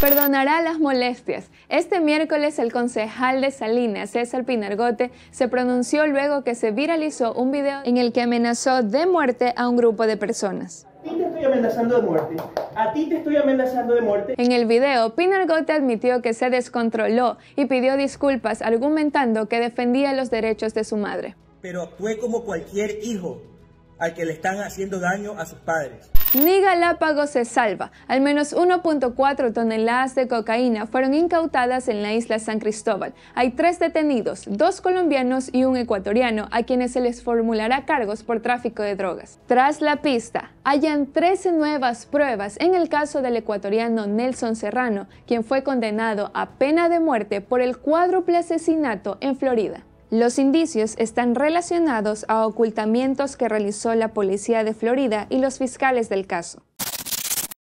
Perdonará las molestias. Este miércoles el concejal de Salinas, César Pinargote, se pronunció luego que se viralizó un video en el que amenazó de muerte a un grupo de personas. A ti te estoy amenazando de muerte. A ti te estoy amenazando de muerte. En el video, Pinargote admitió que se descontroló y pidió disculpas argumentando que defendía los derechos de su madre. Pero actué como cualquier hijo al que le están haciendo daño a sus padres. Ni Galápagos se salva. Al menos 1.4 toneladas de cocaína fueron incautadas en la isla San Cristóbal. Hay tres detenidos, dos colombianos y un ecuatoriano, a quienes se les formulará cargos por tráfico de drogas. Tras la pista, hayan 13 nuevas pruebas en el caso del ecuatoriano Nelson Serrano, quien fue condenado a pena de muerte por el cuádruple asesinato en Florida. Los indicios están relacionados a ocultamientos que realizó la policía de Florida y los fiscales del caso.